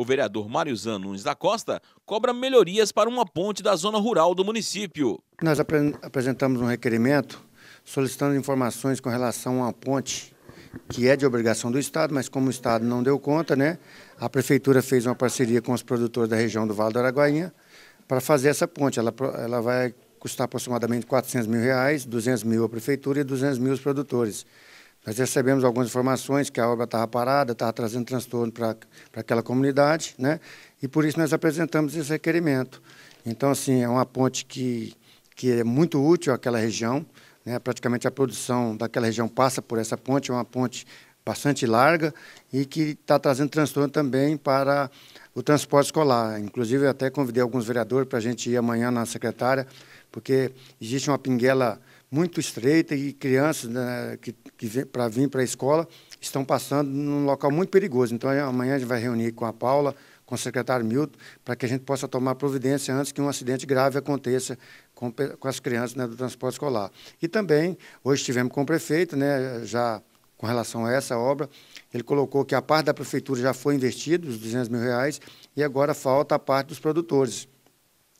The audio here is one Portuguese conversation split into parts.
O vereador Mário Zan Nunes da Costa cobra melhorias para uma ponte da zona rural do município. Nós apresentamos um requerimento solicitando informações com relação a uma ponte que é de obrigação do Estado, mas como o Estado não deu conta, né, a Prefeitura fez uma parceria com os produtores da região do Vale do Araguainha para fazer essa ponte. Ela, ela vai custar aproximadamente 400 mil reais, 200 mil a Prefeitura e 200 mil os produtores. Nós recebemos algumas informações que a obra estava parada, estava trazendo transtorno para aquela comunidade, né? e por isso nós apresentamos esse requerimento. Então, assim, é uma ponte que, que é muito útil àquela região, né? praticamente a produção daquela região passa por essa ponte, é uma ponte bastante larga e que está trazendo transtorno também para o transporte escolar. Inclusive, eu até convidei alguns vereadores para a gente ir amanhã na secretária, porque existe uma pinguela muito estreita e crianças né, que, que para vir para a escola estão passando num local muito perigoso. Então, amanhã a gente vai reunir com a Paula, com o secretário Milton, para que a gente possa tomar providência antes que um acidente grave aconteça com, com as crianças né, do transporte escolar. E também, hoje estivemos com o prefeito, né, já com relação a essa obra, ele colocou que a parte da prefeitura já foi investida, os 200 mil reais, e agora falta a parte dos produtores.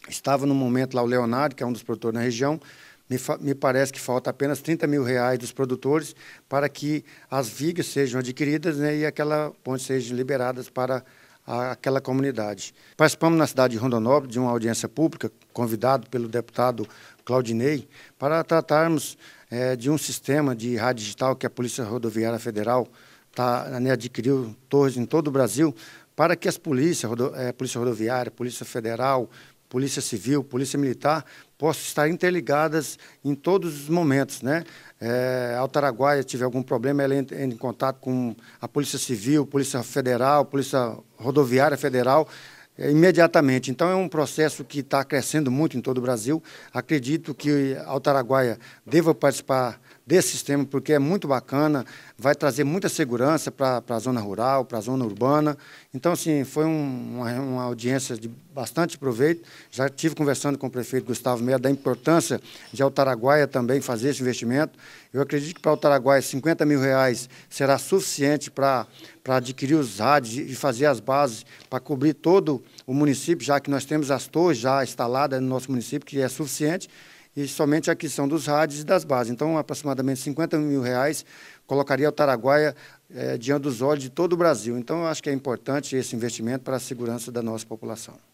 Estava no momento lá o Leonardo, que é um dos produtores na região, me, me, parece que falta apenas 30 mil reais dos produtores para que as vigas sejam adquiridas né, e aquela ponte seja liberada para a, aquela comunidade. Participamos na cidade de Rondonópolis de uma audiência pública, convidado pelo deputado Claudinei, para tratarmos é, de um sistema de rádio digital que a Polícia Rodoviária Federal tá, né, adquiriu torres em todo o Brasil para que as polícias, rodo, é, Polícia Rodoviária, Polícia Federal, Polícia Civil, Polícia Militar, possam estar interligadas em todos os momentos. Né? É, ao Taraguaia tiver algum problema, ela entra em contato com a Polícia Civil, Polícia Federal, Polícia Rodoviária Federal, é, imediatamente. Então, é um processo que está crescendo muito em todo o Brasil. Acredito que Altaraguaia deva participar desse sistema, porque é muito bacana, vai trazer muita segurança para a zona rural, para a zona urbana. Então, assim, foi um, uma, uma, audiência de bastante proveito. Já tive conversando com o prefeito Gustavo Meia da importância de Altaraguaia também fazer esse investimento. Eu acredito que para Altaraguaia 50 mil reais será suficiente para para adquirir os rádios e fazer as bases para cobrir todo o município, já que nós temos as torres já instaladas no nosso município, que é suficiente e somente a aquisição dos rádios e das bases. Então, aproximadamente 50 mil reais colocaria o Taraguaia é, diante dos olhos de todo o Brasil. Então, eu acho que é importante esse investimento para a segurança da nossa população.